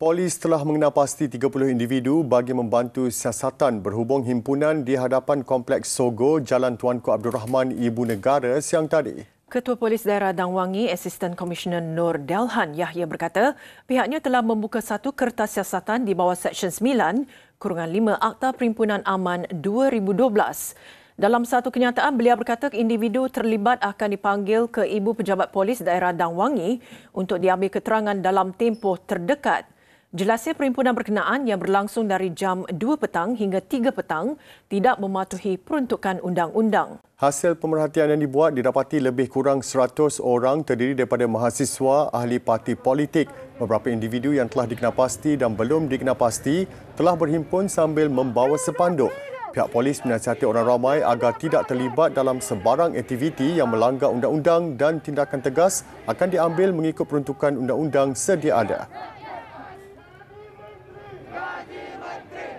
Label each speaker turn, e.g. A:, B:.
A: Polis telah mengenal pasti 30 individu bagi membantu siasatan berhubung himpunan di hadapan Kompleks Sogo Jalan Tuanku Abdul Rahman Ibu Negara siang tadi.
B: Ketua Polis Daerah Dang Wangi, Assistant Commissioner Nur Delhan Yahya berkata, pihaknya telah membuka satu kertas siasatan di bawah Seksyen 9, Kurungan 5 Akta Perimpunan Aman 2012. Dalam satu kenyataan, beliau berkata individu terlibat akan dipanggil ke ibu pejabat polis daerah Dang Wangi untuk diambil keterangan dalam tempoh terdekat. Jelasnya perhimpunan berkenaan yang berlangsung dari jam 2 petang hingga 3 petang tidak mematuhi peruntukan undang-undang.
A: Hasil pemerhatian yang dibuat didapati lebih kurang 100 orang terdiri daripada mahasiswa ahli parti politik. Beberapa individu yang telah dikenapasti dan belum dikenapasti telah berhimpun sambil membawa sepanduk. Pihak polis menasihati orang ramai agar tidak terlibat dalam sebarang aktiviti yang melanggar undang-undang dan tindakan tegas akan diambil mengikut peruntukan undang-undang sedia ada.
B: muerte.